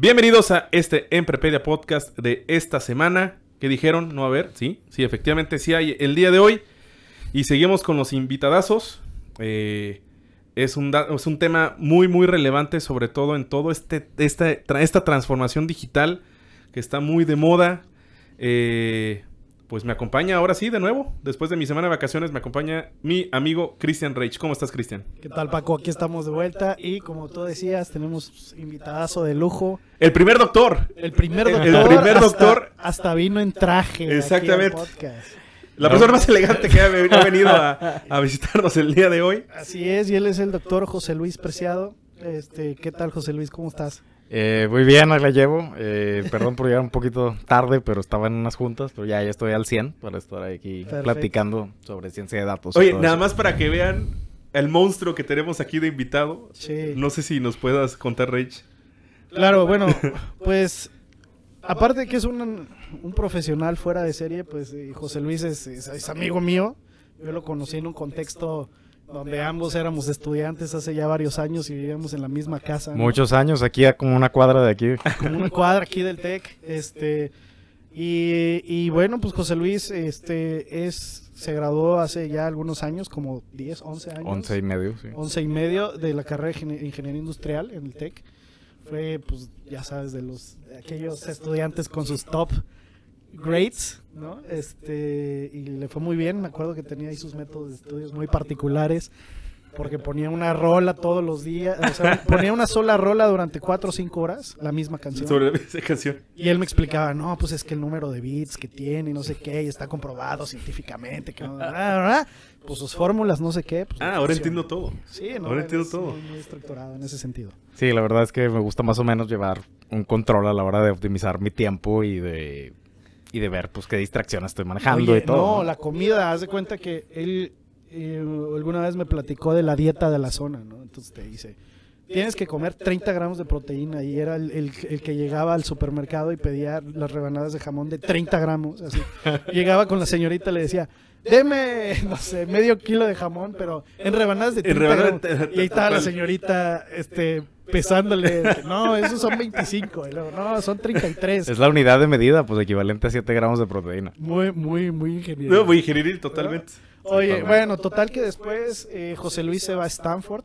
Bienvenidos a este Emprepedia Podcast de esta semana. Que dijeron, no a ver, sí, sí, efectivamente sí hay el día de hoy. Y seguimos con los invitadazos. Eh, es, un es un tema muy, muy relevante, sobre todo en todo este, esta, esta transformación digital que está muy de moda. Eh, pues me acompaña ahora sí de nuevo, después de mi semana de vacaciones, me acompaña mi amigo Cristian Reich. ¿Cómo estás, Cristian? ¿Qué tal, Paco? Aquí estamos de vuelta y como tú decías, tenemos invitadazo de lujo. El primer doctor. El primer doctor. El, primer doctor. Hasta, vino en traje. Exactamente. La persona más elegante que ha venido a, visitarnos el día de hoy. Así es, y él es el doctor José Luis Preciado. Este, ¿Qué tal, José Luis? ¿Cómo estás? Eh, muy bien, ahí la llevo. Eh, perdón por llegar un poquito tarde, pero estaba en unas juntas, pero ya, estoy al 100 para estar aquí platicando sobre ciencia de datos. Oye, nada más para que vean el monstruo que tenemos aquí de invitado. No sé si nos puedas contar, Rich Claro, bueno, pues aparte que es un, profesional fuera de serie, pues José Luis es amigo mío. Yo lo conocí en un contexto donde ambos éramos estudiantes hace ya varios años y vivíamos en la misma casa. Muchos años, aquí a como una cuadra de aquí. Como una cuadra aquí del TEC, este... Y, bueno, pues José Luis este, es, se graduó hace ya algunos años, como 10, 11 años. 11 y medio, sí. 11 y medio de la carrera de Ingeniería Industrial en el TEC. Fue, pues, ya sabes, de los de aquellos estudiantes con sus top greats, ¿no? Este, este, y le fue muy bien, me acuerdo que tenía ahí sus métodos de estudios muy particulares, porque ponía una rola todos los días, o sea, ponía una sola rola durante cuatro o cinco horas, la misma canción. Sobre esa canción. Y él me explicaba, no, pues es que el número de beats que tiene, y no sé qué, y está comprobado científicamente, que no, pues sus fórmulas, no sé qué. Pues, ah, ahora entiendo todo. Sí, no, ahora entiendo todo. Muy estructurado en ese sentido. Sí, la verdad es que me gusta más o menos llevar un control a la hora de optimizar mi tiempo y de y de ver pues qué distracción estoy manejando y todo. No, no, la comida, haz de cuenta que él eh, alguna vez me platicó de la dieta de la zona, ¿no? Entonces te dice, tienes que comer 30 gramos de proteína y era el, que llegaba al supermercado y pedía las rebanadas de jamón de 30 gramos, así. llegaba con la señorita y le decía, deme, no sé, medio kilo de jamón, pero en rebanadas de 30 gramos. Y ahí estaba la señorita, este pesándole. No, esos son 25. no, son 33. Es la unidad de medida, pues equivalente a 7 gramos de proteína. Muy, muy, muy ingenioso. muy ingenioso, totalmente. Ah. Oye, bueno, total que después eh, José Luis se va a Stanford.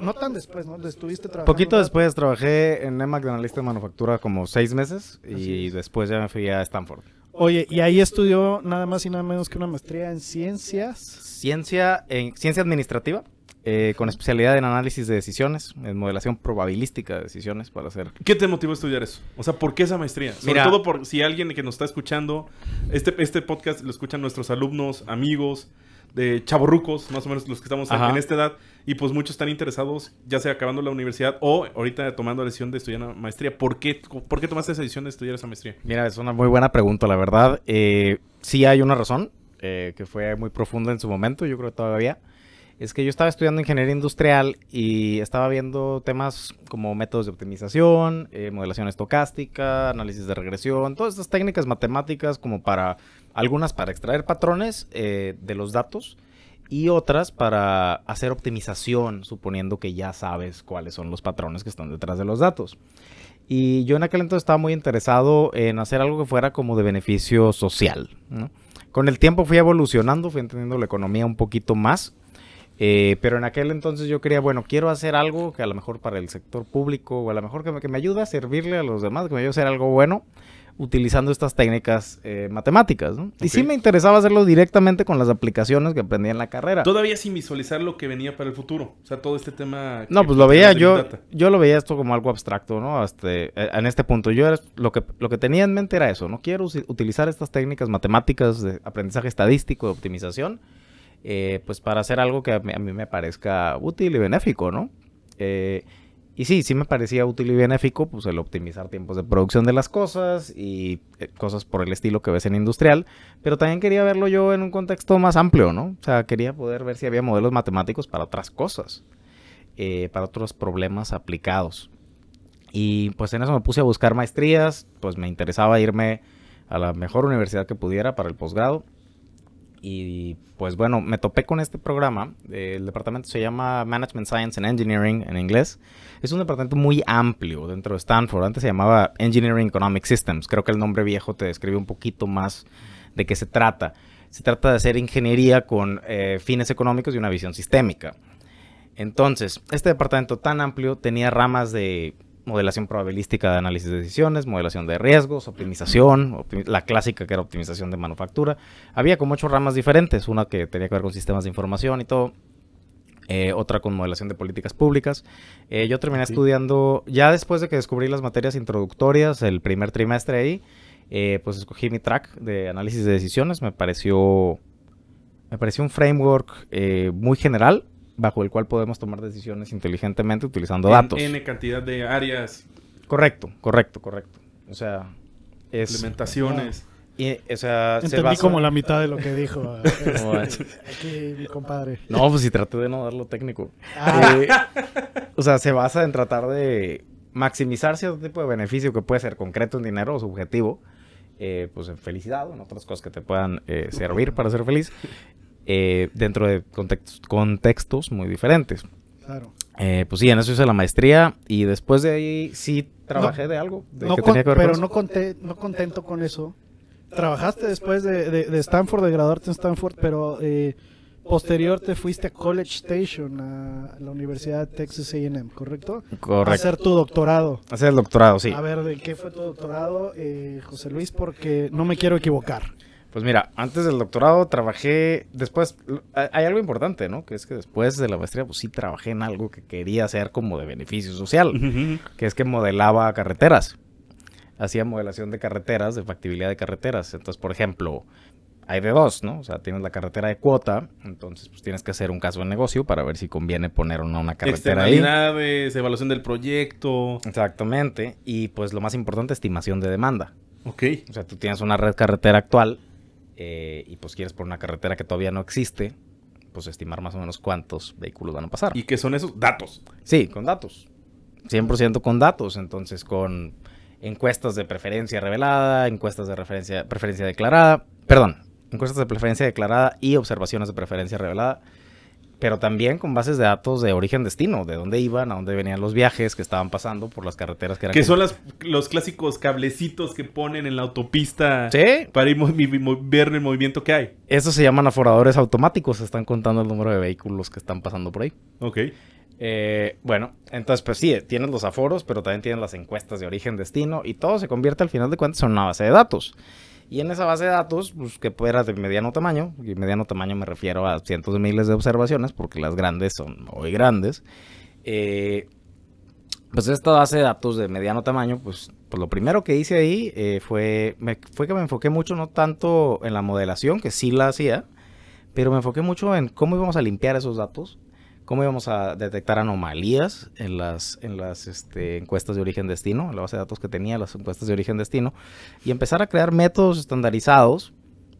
No tan después, ¿no? Estuviste trabajando. Poquito después trabajé en EMAC de analista de manufactura como seis meses y después ya me fui a Stanford. Oye, y ahí estudió nada más y nada menos que una maestría en ciencias. Ciencia, en ciencia administrativa eh, con especialidad en análisis de decisiones, en modelación probabilística de decisiones para hacer. ¿Qué te motivó a estudiar eso? O sea, ¿por qué esa maestría? Sobre todo por si alguien que nos está escuchando, este, este podcast lo escuchan nuestros alumnos, amigos, de chavorrucos, más o menos los que estamos en esta edad, y pues muchos están interesados, ya sea acabando la universidad o ahorita tomando la decisión de estudiar una maestría. ¿Por qué, por qué tomaste esa decisión de estudiar esa maestría? Mira, es una muy buena pregunta, la verdad. Eh, sí hay una razón eh, que fue muy profunda en su momento, yo creo que todavía es que yo estaba estudiando ingeniería industrial y estaba viendo temas como métodos de optimización, eh, modelación estocástica, análisis de regresión, todas estas técnicas matemáticas como para algunas para extraer patrones eh, de los datos y otras para hacer optimización, suponiendo que ya sabes cuáles son los patrones que están detrás de los datos. Y yo en aquel entonces estaba muy interesado en hacer algo que fuera como de beneficio social. Con el tiempo fui evolucionando, fui entendiendo la economía un poquito más. Eh, pero en aquel entonces yo quería, bueno, quiero hacer algo que a lo mejor para el sector público o a lo mejor que me, ayude a servirle a los demás, que me ayude a hacer algo bueno utilizando estas técnicas eh, matemáticas. ¿no? Y sí me interesaba hacerlo directamente con las aplicaciones que aprendí en la carrera. Todavía sin visualizar lo que venía para el futuro. O sea, todo este tema... No, pues lo veía yo... Yo lo veía esto como algo abstracto, ¿no? Este, eh, en este punto. Yo lo, lo que tenía en mente era eso. No quiero utilizar estas técnicas matemáticas de aprendizaje estadístico, de optimización eh, pues para hacer algo que a mí, me parezca útil y benéfico, ¿no? Eh, y sí, sí me parecía útil y benéfico, pues el optimizar tiempos de producción de las cosas y eh, cosas por el estilo que ves en industrial, pero también quería verlo yo en un contexto más amplio, ¿no? O sea, quería poder ver si había modelos matemáticos para otras cosas, para otros problemas aplicados. Y pues en eso me puse a buscar maestrías, pues me interesaba irme a la mejor universidad que pudiera para el posgrado y pues bueno, me topé con este programa. El departamento se llama Management Science and Engineering en inglés. Es un departamento muy amplio dentro de Stanford. Antes se llamaba Engineering Economic Systems. Creo que el nombre viejo te describe un poquito más de qué se trata. Se trata de hacer ingeniería con eh, fines económicos y una visión sistémica. Entonces, este departamento tan amplio tenía ramas de modelación probabilística de análisis de decisiones, modelación de riesgos, optimización, la clásica que era optimización de manufactura. Había como ocho ramas diferentes, una que tenía que ver con sistemas de información y todo, eh, otra con modelación de políticas públicas. Eh, yo terminé estudiando, ya después de que descubrí las materias introductorias, el primer trimestre ahí, eh, pues escogí mi track de análisis de decisiones, me pareció, me pareció un framework muy general, bajo el cual podemos tomar decisiones inteligentemente utilizando datos. N cantidad de áreas. Correcto, correcto, correcto. O sea, es, implementaciones. Y, o sea, Entendí se como la mitad de lo que dijo ah, este, compadre. No, pues si traté de no dar lo técnico. Ah. Eh, o sea, se basa en tratar de maximizar cierto tipo de beneficio que puede ser concreto en dinero o subjetivo, eh, pues en felicidad o en otras cosas que te puedan eh, servir para ser feliz. Eh, dentro de contextos muy diferentes. Claro. Eh, pues sí, en eso hice la maestría y después de ahí sí trabajé de algo. no pero no, contento con eso. Trabajaste después de, Stanford, de graduarte en Stanford, pero eh, posterior te fuiste a College Station, a la Universidad de Texas AM, ¿correcto? Correcto. hacer tu doctorado. hacer el doctorado, sí. A ver, ¿de qué fue tu doctorado, eh, José Luis? Porque no me quiero equivocar. Pues mira, antes del doctorado trabajé, después, hay algo importante, ¿no? Que es que después de la maestría, pues sí trabajé en algo que quería hacer como de beneficio social, que es que modelaba carreteras. Hacía modelación de carreteras, de factibilidad de carreteras. Entonces, por ejemplo, hay de dos, ¿no? O sea, tienes la carretera de cuota, entonces pues tienes que hacer un caso de negocio para ver si conviene poner o no una carretera ahí. evaluación del proyecto. Exactamente. Y pues lo más importante, estimación de demanda. Ok. O sea, tú tienes una red carretera actual eh, y pues quieres por una carretera que todavía no existe, pues estimar más o menos cuántos vehículos van a pasar. ¿Y qué son esos datos? Sí, con datos. 100% con datos, entonces con encuestas de preferencia revelada, encuestas de referencia, preferencia declarada, perdón, encuestas de preferencia declarada y observaciones de preferencia revelada pero también con bases de datos de origen-destino, de dónde iban, a dónde venían los viajes que estaban pasando por las carreteras que eran. Que son las, los clásicos cablecitos que ponen en la autopista para ir ver el movimiento que hay. Esos se llaman aforadores automáticos, están contando el número de vehículos que están pasando por ahí. Ok. Eh, bueno, entonces pues sí, tienes los aforos, pero también tienes las encuestas de origen-destino y todo se convierte al final de cuentas en una base de datos. Y en esa base de datos, pues que era de mediano tamaño, y mediano tamaño me refiero a cientos de miles de observaciones, porque las grandes son hoy grandes. Eh, pues esta base de datos de mediano tamaño, pues, pues lo primero que hice ahí eh, fue, fue que me enfoqué mucho, no tanto en la modelación, que sí la hacía, pero me enfoqué mucho en cómo íbamos a limpiar esos datos cómo íbamos a detectar anomalías en las, este, encuestas de origen-destino, en la base de datos que tenía, las encuestas de origen-destino, y empezar a crear métodos estandarizados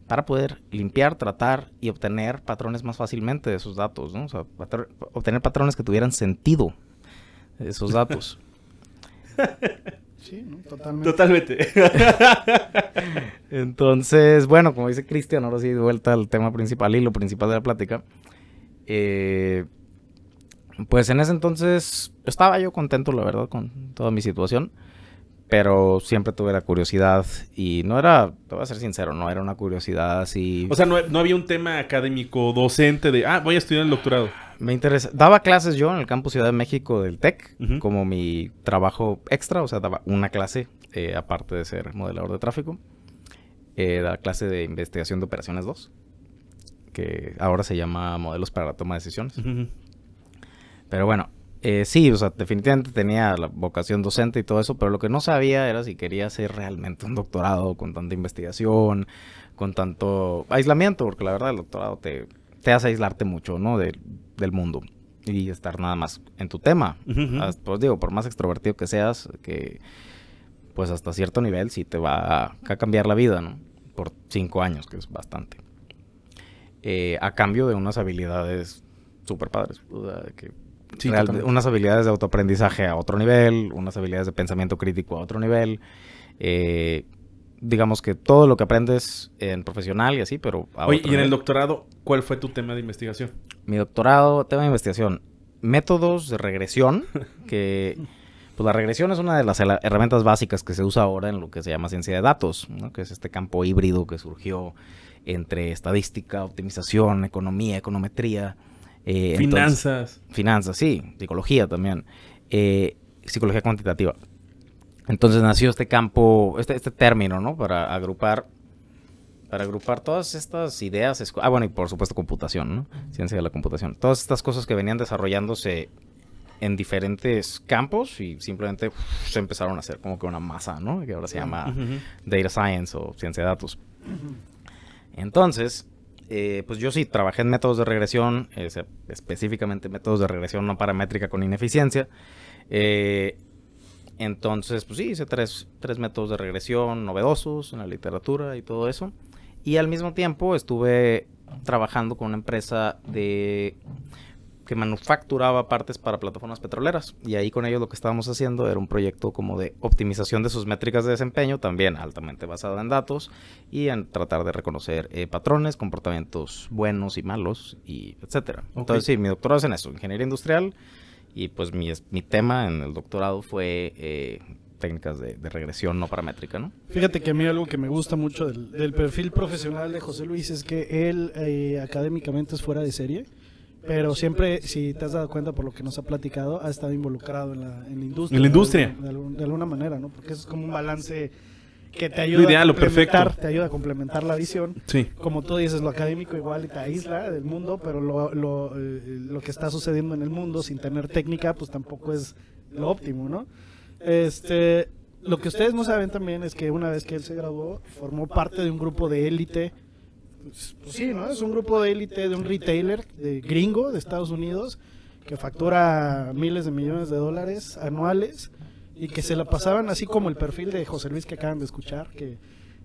para poder limpiar, tratar y obtener patrones más fácilmente de esos datos, ¿no? O sea, obtener patrones que tuvieran sentido de esos datos. Sí, ¿no? totalmente. Totalmente. Entonces, bueno, como dice Cristian, ahora sí, vuelta al tema principal y lo principal de la plática. Eh, pues en ese entonces estaba yo contento, la verdad, con toda mi situación, pero siempre tuve la curiosidad y no era, te voy a ser sincero, no era una curiosidad así... O sea, no, había un tema académico, docente de, ah, voy a estudiar el doctorado. Me interesa. Daba clases yo en el campus Ciudad de México del TEC como mi trabajo extra, o sea, daba una clase eh, aparte de ser modelador de tráfico. Eh, clase de investigación de operaciones 2, que ahora se llama modelos para la toma de decisiones. Pero bueno, eh, sí, o sea, definitivamente tenía la vocación docente y todo eso, pero lo que no sabía era si quería hacer realmente un doctorado con tanta investigación, con tanto aislamiento, porque la verdad el doctorado te, te hace aislarte mucho, ¿no? del mundo y estar nada más en tu tema. Pues digo, por más extrovertido que seas, que pues hasta cierto nivel sí te va a cambiar la vida, ¿no? Por cinco años, que es bastante. Eh, a cambio de unas habilidades súper padres, o que unas habilidades de autoaprendizaje a otro nivel, unas habilidades de pensamiento crítico a otro nivel. Eh, digamos que todo lo que aprendes en profesional y así, pero... A y en el doctorado, ¿cuál fue tu tema de investigación? Mi doctorado, tema de investigación, métodos de regresión, que... Pues la regresión es una de las herramientas básicas que se usa ahora en lo que se llama ciencia de datos, que es este campo híbrido que surgió entre estadística, optimización, economía, econometría, eh, finanzas. finanzas, sí, psicología también, eh, psicología cuantitativa. Entonces nació este campo, este, este, término, ¿no? Para agrupar, para agrupar todas estas ideas, ah, bueno, y por supuesto computación, ¿no? Ciencia de la computación. Todas estas cosas que venían desarrollándose en diferentes campos y simplemente se empezaron a hacer como que una masa, ¿no? Que ahora se llama Data Science o Ciencia de Datos. Entonces, eh, pues yo sí trabajé en métodos de regresión, específicamente métodos de regresión no paramétrica con ineficiencia. Eh, entonces, pues sí, hice tres, métodos de regresión novedosos en la literatura y todo eso. Y al mismo tiempo estuve trabajando con una empresa de que manufacturaba partes para plataformas petroleras. Y ahí con ellos lo que estábamos haciendo era un proyecto como de optimización de sus métricas de desempeño, también altamente basado en datos y en tratar de reconocer eh, patrones, comportamientos buenos y malos, y etcétera. Entonces, sí, mi doctorado es en eso, ingeniería industrial. Y pues mi, mi tema en el doctorado fue eh, técnicas de, regresión no paramétrica, ¿no? Fíjate que a mí algo que me gusta mucho del, perfil profesional de José Luis es que él eh, académicamente es fuera de serie pero siempre, si te has dado cuenta por lo que nos ha platicado, ha estado involucrado en la, industria. En la industria. De, alguna manera, ¿no? Porque eso es como un balance que te ayuda, a, complementar, te ayuda a complementar la visión. Como tú dices, lo académico igual te aísla del mundo, pero lo, lo, eh, lo que está sucediendo en el mundo sin tener técnica, pues tampoco es lo óptimo, ¿no? Este, lo que ustedes no saben también es que una vez que él se graduó, formó parte de un grupo de élite pues sí, ¿no? Es un grupo de élite de un retailer de gringo de Estados Unidos que factura miles de millones de dólares anuales y que se la pasaban así como el perfil de José Luis que acaban de escuchar, que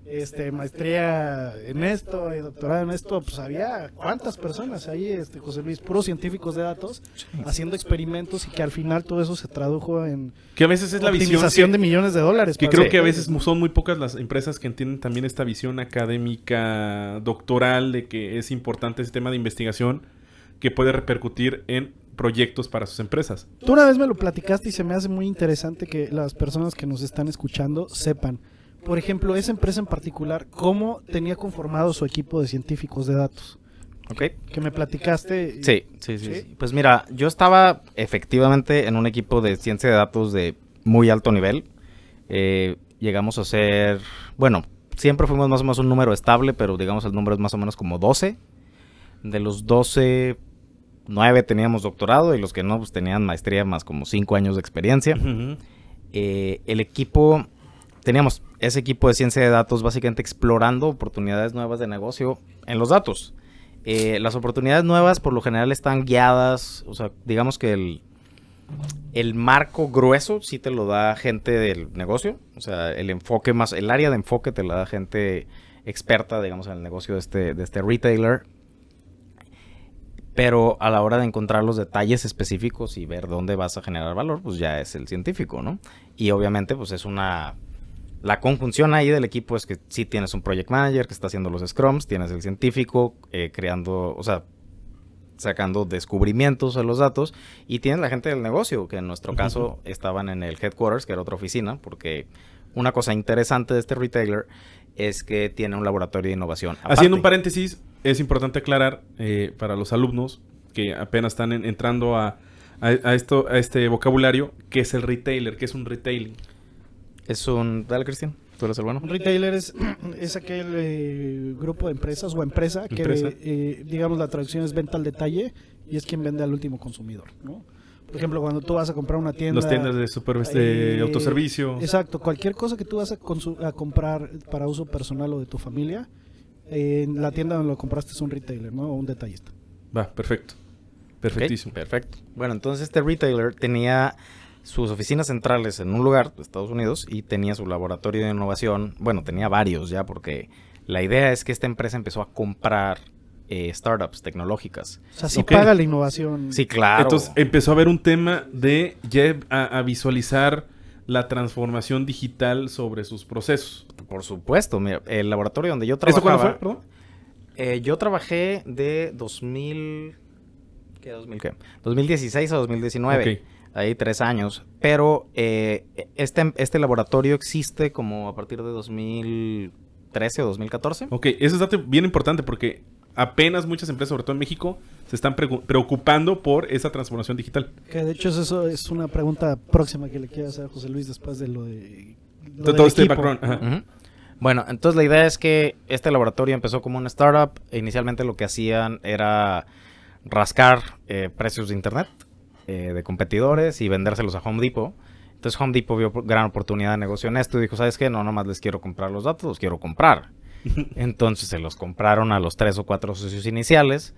este, maestría en esto, doctorado en esto, pues había cuántas personas ahí, este, José Luis, puros científicos de datos, haciendo experimentos y que al final todo eso se tradujo en que a veces es la visión de millones de dólares. Que creo que a veces son muy pocas las empresas que entienden también esta visión académica, doctoral, de que es importante ese tema de investigación que puede repercutir en proyectos para sus empresas. Tú una vez me lo platicaste y se me hace muy interesante que las personas que nos están escuchando sepan por ejemplo, esa empresa en particular, ¿cómo tenía conformado su equipo de científicos de datos? Ok. Que me platicaste. Sí, sí, sí, Pues mira, yo estaba efectivamente en un equipo de ciencia de datos de muy alto nivel. Eh, llegamos a ser, bueno, siempre fuimos más o menos un número estable, pero digamos el número es más o menos como 12. De los 12, 9 teníamos doctorado y los que no, pues tenían maestría más como 5 años de experiencia. Eh, el equipo teníamos ese equipo de ciencia de datos básicamente explorando oportunidades nuevas de negocio en los datos. Eh, las oportunidades nuevas por lo general están guiadas, o sea, digamos que el, el marco grueso sí te lo da gente del negocio, o sea, el enfoque más, el área de enfoque te la da gente experta, digamos, en el negocio este, de este retailer. Pero a la hora de encontrar los detalles específicos y ver dónde vas a generar valor, pues ya es el científico, ¿no? Y obviamente, pues es una la conjunción ahí del equipo es que sí tienes un project manager que está haciendo los scrums, tienes el científico eh, creando, o sea, sacando descubrimientos de los datos y tienes la gente del negocio, que en nuestro caso estaban en el headquarters, que era otra oficina, porque una cosa interesante de este retailer es que tiene un laboratorio de innovación. Haciendo un paréntesis, es importante aclarar eh, para los alumnos que apenas están entrando a, esto, a este vocabulario, que es el retailer, que es un retailing. Es un. Dale, Cristian. Tú eres el bueno. Un retailer es, aquel eh, grupo de empresas o empresa que, eh, digamos, la traducción es venta al detalle y es quien vende al último consumidor, ¿no? Por ejemplo, cuando tú vas a comprar una tienda. Las tiendas de, super, este, autoservicio. Exacto, cualquier cosa que tú vas a, comprar para uso personal o de tu familia, en la tienda donde lo compraste es un retailer, ¿no? O un detallista. Va, perfecto. Perfectísimo. perfecto. Bueno, entonces este retailer tenía sus oficinas centrales en un lugar de Estados Unidos y tenía su laboratorio de innovación. Bueno, tenía varios ya, porque la idea es que esta empresa empezó a comprar eh, startups tecnológicas. O sea, sí paga la innovación. Sí, claro. Entonces empezó a haber un tema de ya a, visualizar la transformación digital sobre sus procesos. Por supuesto, mira, el laboratorio donde yo trabajaba. ¿Eso cuándo fue? Eh, yo trabajé de 2000. ¿Qué? ¿Qué? 2016 a 2019. Ok ahí tres años, pero eh, este, este laboratorio existe como a partir de 2013 o 2014. Ok, Eso dato es bien importante porque apenas muchas empresas, sobre todo en México, se están preocupando por esa transformación digital. Que de hecho eso es una pregunta próxima que le quiero hacer a José Luis después de lo de... todo este background. Bueno, entonces la idea es que este laboratorio empezó como una startup. Inicialmente lo que hacían era rascar eh, precios de internet. Eh, de competidores y vendérselos a Home Depot. Entonces Home Depot vio gran oportunidad de negocio en esto y dijo, ¿sabes qué? No, nomás les quiero comprar los datos, los quiero comprar. Entonces se los compraron a los tres o cuatro socios iniciales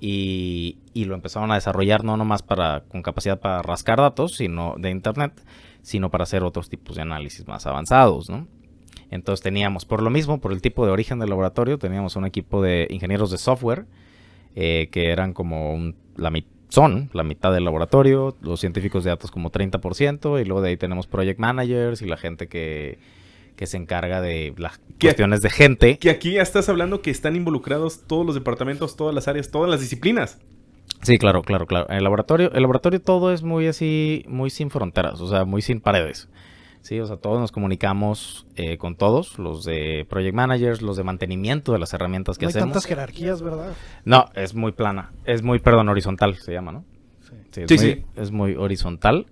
y, lo empezaron a desarrollar no nomás para, con capacidad para rascar datos sino de Internet, sino para hacer otros tipos de análisis más avanzados, ¿no? Entonces teníamos, por lo mismo, por el tipo de origen del laboratorio, teníamos un equipo de ingenieros de software eh, que eran como un, la mitad son la mitad del laboratorio, los científicos de datos como 30%, y luego de ahí tenemos project managers y la gente que, se encarga de las cuestiones de gente. Que aquí ya estás hablando que están involucrados todos los departamentos, todas las áreas, todas las disciplinas. Sí, claro, claro, claro. El laboratorio, el laboratorio todo es muy así, muy sin fronteras, o sea, muy sin paredes. Sí, o sea, todos nos comunicamos eh, con todos, los de project managers, los de mantenimiento de las herramientas que no hay tantas jerarquías, ¿verdad? No, es muy plana, es muy, perdón, horizontal se llama, ¿no? Sí, sí, es, muy, horizontal.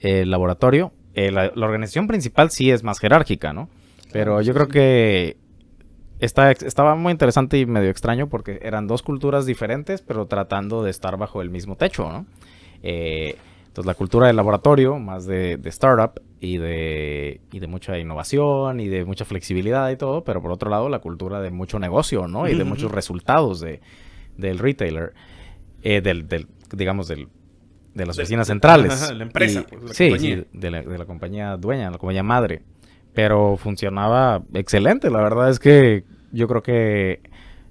El laboratorio, eh, la, organización principal sí es más jerárquica, ¿no? Pero yo creo que está, estaba muy interesante y medio extraño porque eran dos culturas diferentes, pero tratando de estar bajo el mismo techo, ¿no? Eh, entonces la cultura del laboratorio, más de startup, y de, de mucha innovación y de mucha flexibilidad y todo, pero por otro lado la cultura de mucho negocio, ¿no? Y de muchos resultados de, del retailer, eh, del, del, digamos, del, de las oficinas centrales. la empresa, pues, sí, de, la, compañía dueña, la compañía madre. Pero funcionaba excelente, la verdad es que yo creo que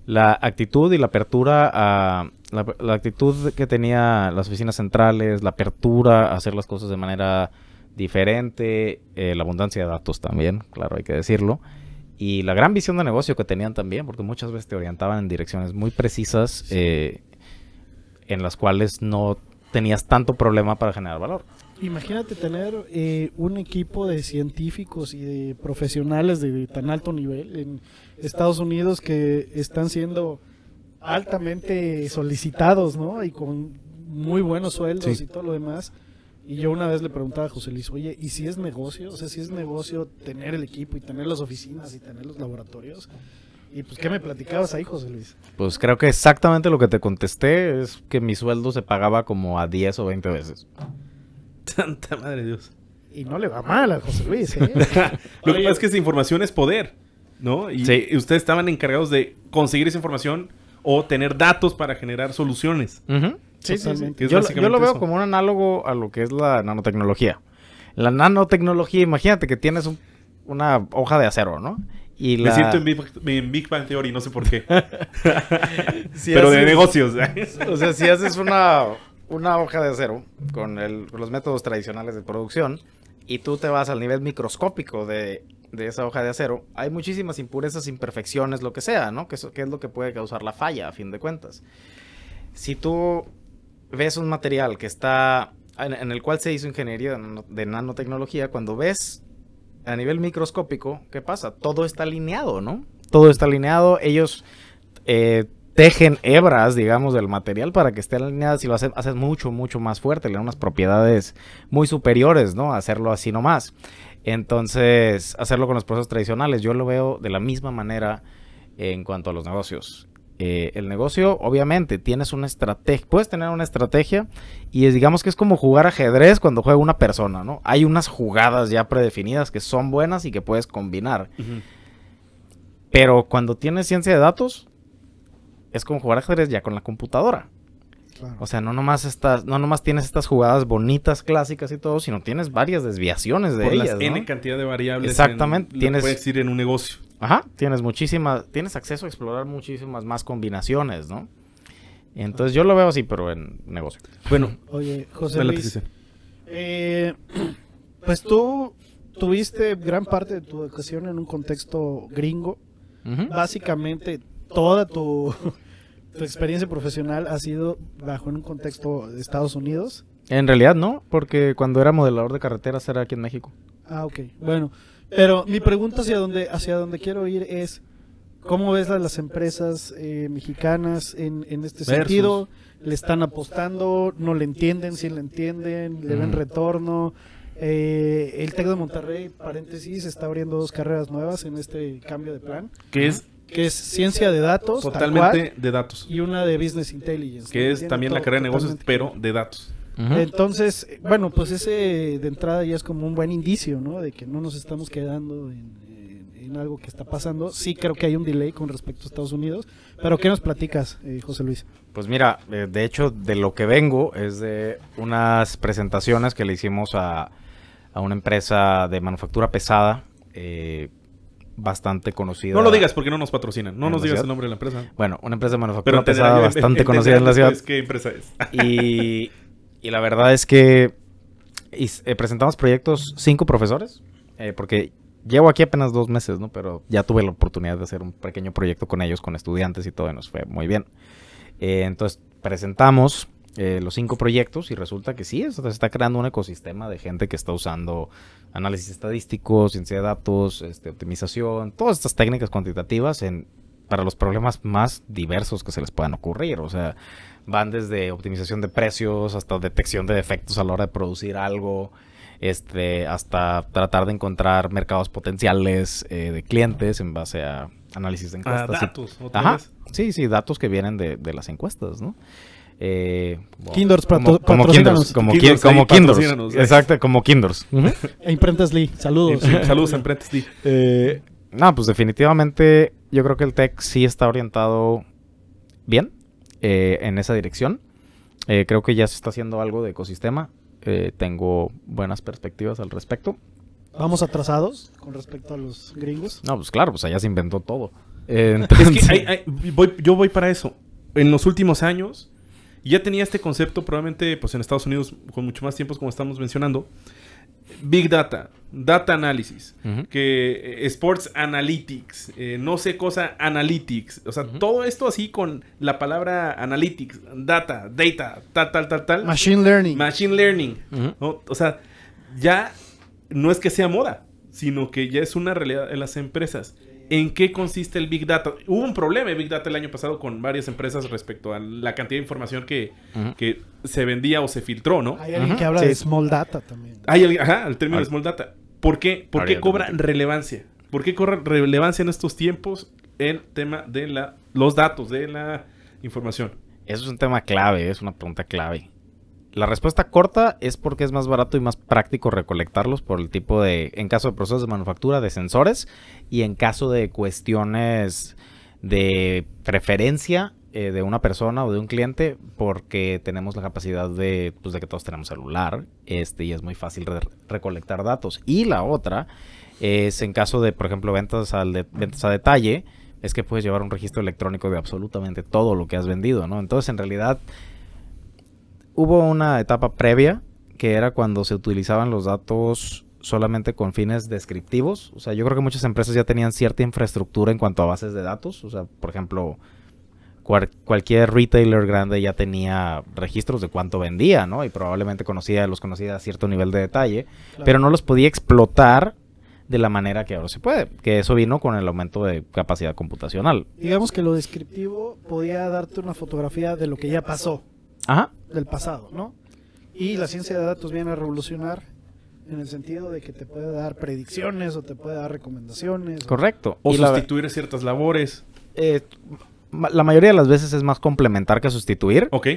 la actitud y la apertura a... La, actitud que tenía las oficinas centrales, la apertura a hacer las cosas de manera diferente, eh, la abundancia de datos también, claro, hay que decirlo, y la gran visión de negocio que tenían también, porque muchas veces te orientaban en direcciones muy precisas eh, en las cuales no tenías tanto problema para generar valor. Imagínate tener eh, un equipo de científicos y de profesionales de tan alto nivel en Estados Unidos que están siendo altamente solicitados, ¿no? Y con muy buenos sueldos y todo lo demás y yo una vez le preguntaba a José Luis, oye, ¿y si es negocio? O sea, si es negocio tener el equipo y tener las oficinas y tener los laboratorios. Y pues, ¿qué me platicabas ahí, José Luis? Pues creo que exactamente lo que te contesté es que mi sueldo se pagaba como a 10 o 20 veces. ¡Tanta madre de Dios. Y no le va mal a José Luis, ¿eh? lo que pasa es que esa información es poder, ¿no? Y ustedes estaban encargados de conseguir esa información o tener datos para generar soluciones. Yo, lo veo como un análogo a lo que es la nanotecnología. La nanotecnología, imagínate que tienes una hoja de acero, ¿no? Y la... Me siento en Big, Bang, Theory, no sé por qué. Pero de negocios. o sea, si haces una, una hoja de acero con, los métodos tradicionales de producción y tú te vas al nivel microscópico de, esa hoja de acero, hay muchísimas impurezas, imperfecciones, lo que sea, ¿no? Que, que es lo que puede causar la falla, a fin de cuentas. Si tú ves un material que está en, el cual se hizo ingeniería de nanotecnología, cuando ves a nivel microscópico, ¿qué pasa? Todo está alineado, ¿no? Todo está alineado, ellos eh, tejen hebras, digamos, del material para que esté alineado. y lo hacen, hacen mucho, mucho más fuerte, le dan unas propiedades muy superiores, ¿no? Hacerlo así nomás. Entonces, hacerlo con los procesos tradicionales, yo lo veo de la misma manera en cuanto a los negocios. Eh, el negocio, obviamente, tienes una estrategia, puedes tener una estrategia y digamos que es como jugar ajedrez cuando juega una persona, ¿no? Hay unas jugadas ya predefinidas que son buenas y que puedes combinar. Pero cuando tienes ciencia de datos, es como jugar ajedrez ya con la computadora. O sea, no nomás no tienes estas jugadas bonitas, clásicas y todo, sino tienes varias desviaciones de ellas. cantidad de variables. Exactamente. tienes, puedes ir en un negocio. Ajá. Tienes muchísimas, tienes acceso a explorar muchísimas más combinaciones, ¿no? Entonces yo lo veo así, pero en negocio. Bueno, oye, José Luis, eh, pues tú tuviste gran parte de tu educación en un contexto gringo. Básicamente toda tu tu experiencia profesional ha sido bajo en un contexto de Estados Unidos. En realidad no, porque cuando era modelador de carreteras era aquí en México. Ah, ok. Bueno, pero mi pregunta hacia dónde hacia dónde quiero ir es, ¿cómo ves las empresas eh, mexicanas en, este sentido? ¿Le están apostando? ¿No le entienden? ¿Si le entienden? ¿Le ven retorno? Eh, el TEC de Monterrey, paréntesis, está abriendo dos carreras nuevas en este cambio de plan. Que es que es ciencia de datos. Totalmente de datos. Y una de business intelligence. Que es también la carrera de negocios, pero de datos. Entonces, bueno, pues ese de entrada ya es como un buen indicio, ¿no? De que no nos estamos quedando en, algo que está pasando. Sí creo que hay un delay con respecto a Estados Unidos, pero ¿qué nos platicas, eh, José Luis? Pues mira, eh, de hecho, de lo que vengo es de unas presentaciones que le hicimos a, a una empresa de manufactura pesada. Eh, bastante conocida. No lo digas porque no nos patrocinan. No nos digas el nombre de la empresa. Bueno, una empresa de manufactura pesada bastante conocida en la ciudad. ¿Qué empresa es? y, y la verdad es que eh, presentamos proyectos cinco profesores, eh, porque llevo aquí apenas dos meses, ¿no? Pero ya tuve la oportunidad de hacer un pequeño proyecto con ellos, con estudiantes y todo, y nos fue muy bien. Eh, entonces presentamos eh, los cinco proyectos y resulta que sí, se está creando un ecosistema de gente que está usando análisis estadístico, ciencia de datos, este, optimización, todas estas técnicas cuantitativas en, para los problemas más diversos que se les puedan ocurrir. O sea, van desde optimización de precios hasta detección de defectos a la hora de producir algo. Este, hasta tratar de encontrar mercados potenciales eh, de clientes en base a análisis de ah, encuestas. datos, Sí, sí, datos que vienen de, de las encuestas, ¿no? Eh, Kinders, como, como Kinders, como, Kinders, exacto, como Kinders. E saludos. saludos a Lee. Eh, no, pues definitivamente yo creo que el tech sí está orientado bien eh, en esa dirección. Eh, creo que ya se está haciendo algo de ecosistema. tengo buenas perspectivas al respecto. ¿Vamos atrasados con respecto a los gringos? No, pues claro, pues allá se inventó todo. yo voy para eso. En los últimos años ya tenía este concepto probablemente pues en Estados Unidos con mucho más tiempo, como estamos mencionando. Big Data, Data Analysis, que eh, Sports Analytics, eh, no sé cosa Analytics, o sea, todo esto así con la palabra Analytics, Data, Data, tal, tal, tal, Machine Learning. Machine Learning. O sea, ya no es que sea moda, sino que ya es una realidad en las empresas. ¿En qué consiste el Big Data? Hubo un problema de Big Data el año pasado con varias empresas respecto a la cantidad de información que, se vendía o se filtró, ¿no? Hay alguien que habla de Small Data también. Hay ajá, el término Small Data. ¿Por qué, por cobra relevancia? ¿Por qué cobra relevancia en estos tiempos el tema de la, los datos, de la información? Eso es un tema clave, es una pregunta clave. La respuesta corta es porque es más barato y más práctico recolectarlos por el tipo de, en caso de procesos de manufactura, de sensores y en caso de cuestiones de preferencia eh, de una persona o de un cliente, porque tenemos la capacidad de, pues, de que todos tenemos celular este, y es muy fácil recolectar datos. Y la otra es en caso de, por ejemplo, ventas, al de ventas a detalle, es que puedes llevar un registro electrónico de absolutamente todo lo que has vendido, ¿no? Entonces, en realidad hubo una etapa previa que era cuando se utilizaban los datos solamente con fines descriptivos. O sea, yo creo que muchas empresas ya tenían cierta infraestructura en cuanto a bases de datos. O sea, por ejemplo, cualquier retailer grande ya tenía registros de cuánto vendía, ¿no? Y probablemente conocía, los conocía a cierto nivel de detalle, pero no los podía explotar de la manera que ahora se puede, que eso vino con el aumento de capacidad computacional. Digamos que lo descriptivo podía darte una fotografía de lo que ya pasó del pasado, ¿no? Y la ciencia de datos viene a revolucionar en el sentido de que te puede dar predicciones o te puede dar recomendaciones. Correcto. O, sustituir ciertas labores. Eh, la mayoría de las veces es más complementar que sustituir. Ok.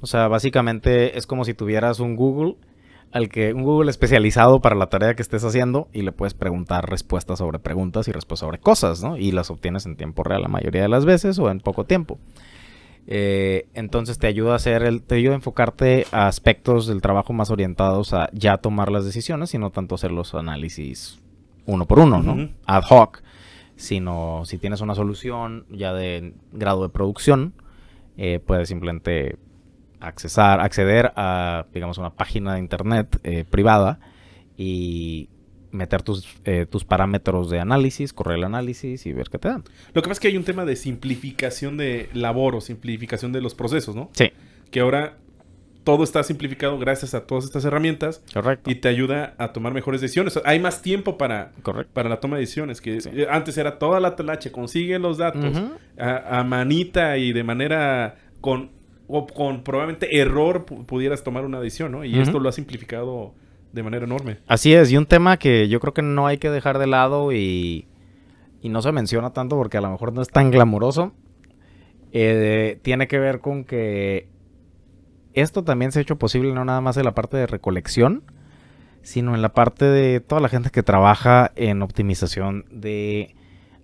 O sea, básicamente es como si tuvieras un Google al que un Google especializado para la tarea que estés haciendo y le puedes preguntar respuestas sobre preguntas y respuestas sobre cosas, ¿no? Y las obtienes en tiempo real la mayoría de las veces o en poco tiempo. Eh, entonces te ayuda a hacer el, te ayuda a enfocarte a aspectos del trabajo más orientados a ya tomar las decisiones y no tanto hacer los análisis uno por uno, ¿no? Ad hoc. Sino si tienes una solución ya de grado de producción, eh, puedes simplemente accesar, acceder a, digamos, una página de internet eh, privada y meter tus, eh, tus parámetros de análisis, correr el análisis y ver qué te dan. Lo que pasa es que hay un tema de simplificación de labor o simplificación de los procesos, ¿no? Sí. Que ahora todo está simplificado gracias a todas estas herramientas. Correcto. Y te ayuda a tomar mejores decisiones. Hay más tiempo para, Correcto. para la toma de decisiones. Que eh, antes era toda la talache, consigue los datos a, manita y de manera con, o con probablemente error pudieras tomar una decisión, ¿no? Y esto lo ha simplificado de manera enorme. Así es, y un tema que yo creo que no hay que dejar de lado y, y no se menciona tanto porque a lo mejor no es tan glamuroso. Eh, tiene que ver con que esto también se ha hecho posible no nada más en la parte de recolección, sino en la parte de toda la gente que trabaja en optimización de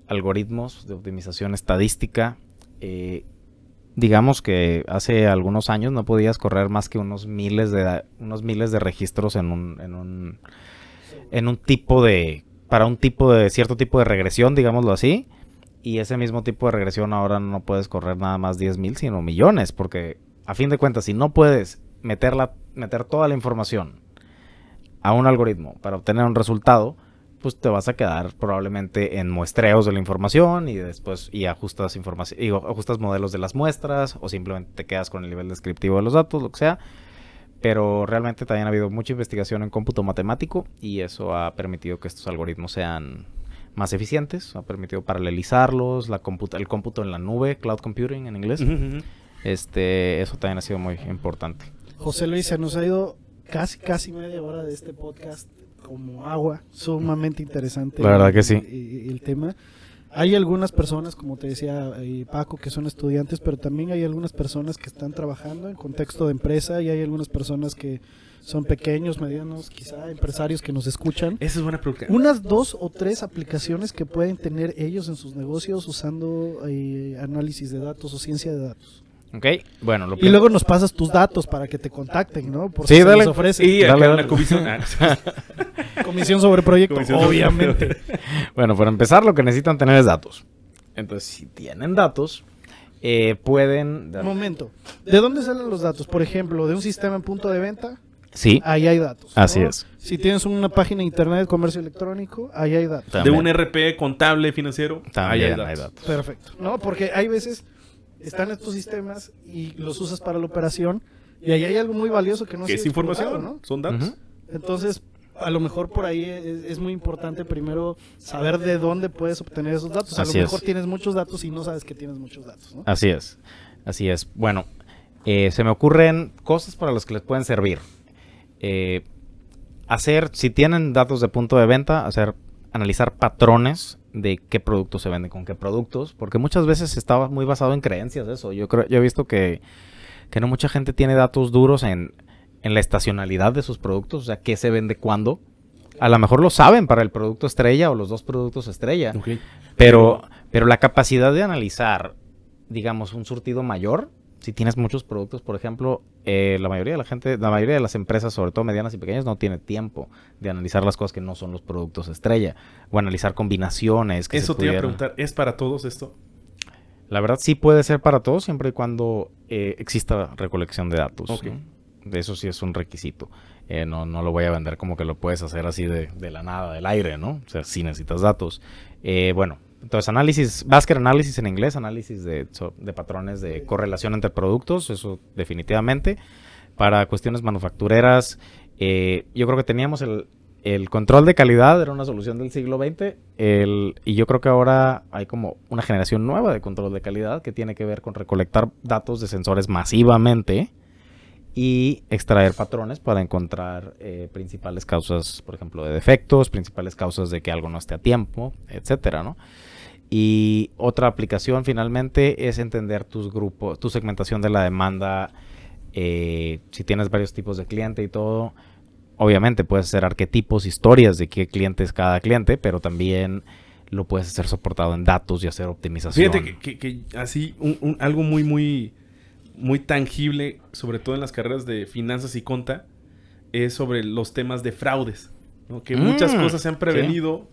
algoritmos, de optimización estadística. Eh, digamos que hace algunos años no podías correr más que unos miles de unos miles de registros en un en un en un tipo de para un tipo de cierto tipo de regresión, digámoslo así, y ese mismo tipo de regresión ahora no puedes correr nada más 10.000 mil, sino millones, porque a fin de cuentas, si no puedes meter toda la información a un algoritmo para obtener un resultado, pues te vas a quedar probablemente en muestreos de la información y después y ajustas información ajustas modelos de las muestras o simplemente te quedas con el nivel descriptivo de los datos, lo que sea. Pero realmente también ha habido mucha investigación en cómputo matemático y eso ha permitido que estos algoritmos sean más eficientes, ha permitido paralelizarlos, la el cómputo en la nube, cloud computing en inglés. Este, eso también ha sido muy importante. José Luis, se nos ha ido casi casi media hora de este podcast como agua. Sumamente interesante. La verdad que sí. el, tema. Hay algunas personas, como te decía eh, Paco, que son estudiantes, pero también hay algunas personas que están trabajando en contexto de empresa y hay algunas personas que son pequeños, medianos, quizá empresarios que nos escuchan. Esa es buena pregunta. Unas dos o tres aplicaciones que pueden tener ellos en sus negocios usando eh, análisis de datos o ciencia de datos. Ok, bueno. y luego nos pasas tus datos para que te contacten, ¿no? Por si dale. les ofrece. Y dale, una comisión. Ah, comisión sobre proyecto, obviamente. bueno, para empezar lo que necesitan tener es datos. Entonces, si tienen datos, eh, pueden... Un Momento. ¿De dónde salen los datos? Por ejemplo, ¿de un sistema en punto de venta? Sí. Ahí hay datos. Así es. Si tienes una página de internet de comercio electrónico, ahí hay datos. De un RP contable financiero, ahí hay datos. Perfecto. No, porque hay veces están estos sistemas y los usas para la operación. Y ahí hay algo muy valioso que no es información, ¿no? Son datos. Entonces, a lo mejor por ahí es, muy importante primero saber de dónde puedes obtener esos datos. A lo mejor tienes muchos datos y no sabes que tienes muchos datos. Así es. Así es. Bueno, eh, se me ocurren cosas para las que les pueden servir. Eh, hacer, si tienen datos de punto de venta, hacer analizar patrones de qué productos se vende con qué productos, porque muchas veces estaba muy basado en creencias eso. Yo creo, yo he visto que, que no mucha gente tiene datos duros en, en la estacionalidad de sus productos, o sea, qué se vende cuándo. A lo mejor lo saben para el producto estrella o los dos productos estrella, pero, pero la capacidad de analizar, digamos, un surtido mayor si tienes muchos productos, por ejemplo, eh, la mayoría de la gente, la mayoría de las empresas, sobre todo medianas y pequeñas, no tiene tiempo de analizar las cosas que no son los productos estrella o analizar combinaciones. Que Eso te iba a preguntar, ¿es para todos esto? La verdad sí puede ser para todos siempre y cuando eh, exista recolección de datos. De Eso sí es un requisito. Eh, no, no lo voy a vender como que lo puedes hacer así de, de la nada, del aire, ¿no? O sea, si necesitas datos. bueno, entonces, análisis, basket análisis en inglés, análisis de, patrones de correlación entre productos, eso definitivamente. Para cuestiones manufactureras, eh, yo creo que teníamos el, el, control de calidad, era una solución del siglo XX, y yo creo que ahora hay como una generación nueva de control de calidad que tiene que ver con recolectar datos de sensores masivamente y extraer patrones para encontrar eh, principales causas, por ejemplo, de defectos, principales causas de que algo no esté a tiempo, etcétera, ¿no? Y otra aplicación finalmente es entender tus grupos, tu segmentación de la demanda. Eh, si tienes varios tipos de cliente y todo, obviamente puedes hacer arquetipos, historias de qué cliente es cada cliente, pero también lo puedes hacer soportado en datos y hacer optimización. Fíjate que, así un, algo muy, muy muy tangible, sobre todo en las carreras de finanzas y conta, es sobre los temas de fraudes. Que mm, muchas cosas se han prevenido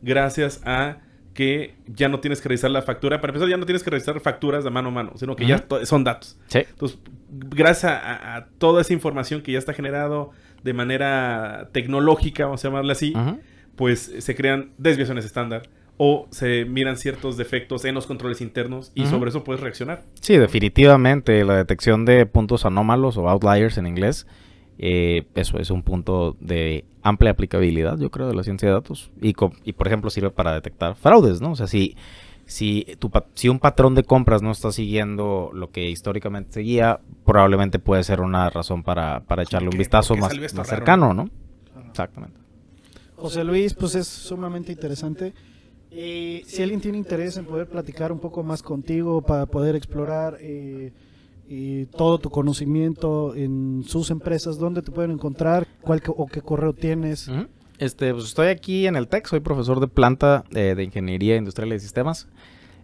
gracias a que ya no tienes que revisar la factura. Para empezar, ya no tienes que revisar facturas de mano a mano, sino que ya son datos. Entonces, gracias a, toda esa información que ya está generado de manera tecnológica, vamos a llamarla así, pues se crean desviaciones estándar o se miran ciertos defectos en los controles internos y sobre eso puedes reaccionar. Sí, definitivamente la detección de puntos anómalos o outliers en inglés, eh, eso es un punto de amplia aplicabilidad, yo creo, de la ciencia de datos y, por ejemplo sirve para detectar fraudes, ¿no? O sea, si, si, si un patrón de compras no está siguiendo lo que históricamente seguía, probablemente puede ser una razón para, para echarle un vistazo más, más cercano, ¿no? Exactamente. José Luis, pues es sumamente interesante si alguien tiene interés en poder platicar un poco más contigo para poder explorar eh, todo tu conocimiento en sus empresas, ¿dónde te pueden encontrar? ¿Cuál o qué correo tienes? Este, pues estoy aquí en el TEC, soy profesor de planta eh, de Ingeniería Industrial y Sistemas.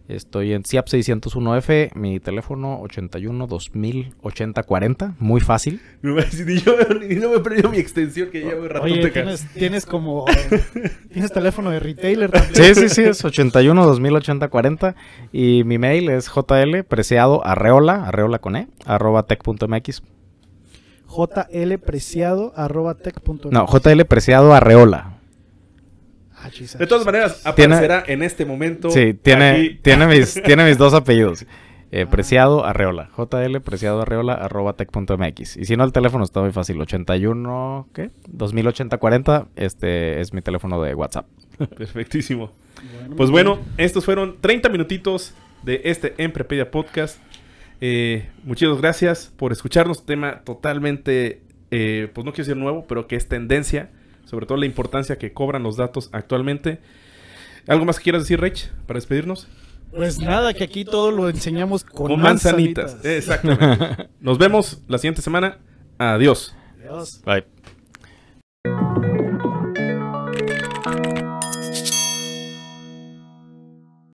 Estoy en CIAP 601F, mi teléfono 81 2080 40, muy fácil. No, ni, yo, no me perdido mi extensión que llevo rato. Oye, ¿tienes, como tienes teléfono de retailer también? Sí, sí, sí, es 81 2080 40 y mi mail es preciado arreola, arreola con e, arroba tech.mx. jlpreciado arroba tech.mx. No, JLpreciadoareola arreola Ah, de todas maneras, aparecerá en este momento. Sí, tiene, tiene, mis, tiene mis dos apellidos. Eh, ah. preciado Arreola, JL Preciado Arreola arroba tech.mx. Y si no, el teléfono está muy fácil: 81, ¿qué? 208040. Este es mi teléfono de WhatsApp. Perfectísimo. pues bueno, estos fueron 30 minutitos de este Emprepedia Podcast. Eh, muchísimas gracias por escucharnos. Tema totalmente, eh, pues no quiero decir nuevo, pero que es tendencia sobre todo la importancia que cobran los datos actualmente. ¿Algo más que quieras decir, Rich, para despedirnos? Pues nada, que aquí todo lo enseñamos con, manzanitas. exacto Exactamente. Nos vemos la siguiente semana. Adiós. Adiós. Bye.